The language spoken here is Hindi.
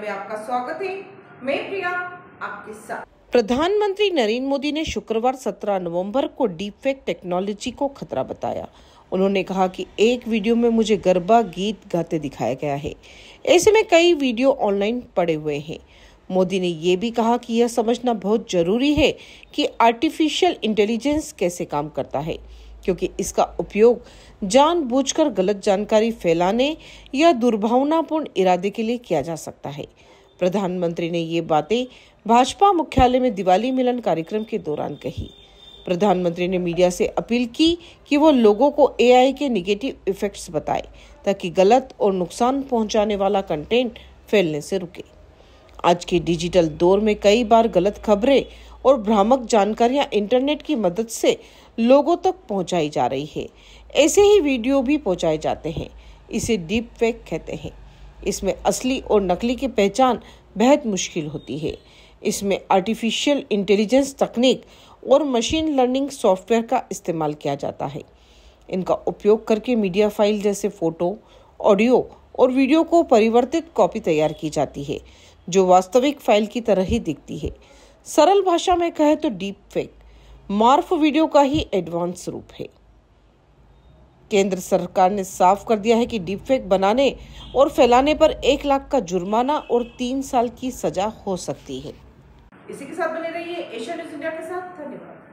में आपका स्वागत है मैं प्रिया आपके साथ प्रधानमंत्री नरेंद्र मोदी ने शुक्रवार 17 नवंबर को फेक टेक्नोलॉजी को खतरा बताया उन्होंने कहा कि एक वीडियो में मुझे गरबा गीत गाते दिखाया गया है ऐसे में कई वीडियो ऑनलाइन पड़े हुए हैं मोदी ने ये भी कहा कि यह समझना बहुत जरूरी है कि आर्टिफिशियल इंटेलिजेंस कैसे काम करता है क्योंकि इसका उपयोग जानबूझकर गलत जानकारी फैलाने या दुर्भावनापूर्ण इरादे के लिए किया जा सकता है प्रधानमंत्री ने ये बातें भाजपा मुख्यालय में दिवाली मिलन कार्यक्रम के दौरान कही प्रधानमंत्री ने मीडिया से अपील की कि वो लोगों को एआई के निगेटिव इफेक्ट्स बताए ताकि गलत और नुकसान पहुंचाने वाला कंटेंट फैलने से रुके आज के डिजिटल दौर में कई बार गलत खबरें और भ्रामक जानकारियां इंटरनेट की मदद से लोगों तक पहुंचाई जा रही है ऐसे ही वीडियो भी पहुंचाए जाते हैं इसे डीप फेक कहते हैं इसमें असली और नकली की पहचान बेहद मुश्किल होती है इसमें आर्टिफिशियल इंटेलिजेंस तकनीक और मशीन लर्निंग सॉफ्टवेयर का इस्तेमाल किया जाता है इनका उपयोग करके मीडिया फाइल जैसे फोटो ऑडियो और वीडियो को परिवर्तित कॉपी तैयार की जाती है जो वास्तविक फाइल की तरह ही दिखती है सरल भाषा में कहे तो डीप फेक मार्फ वीडियो का ही एडवांस रूप है केंद्र सरकार ने साफ कर दिया है कि फेक बनाने और फैलाने पर एक लाख का जुर्माना और तीन साल की सजा हो सकती है इसी के साथ बने रहिए एशिया न्यूज इंडिया के साथ धन्यवाद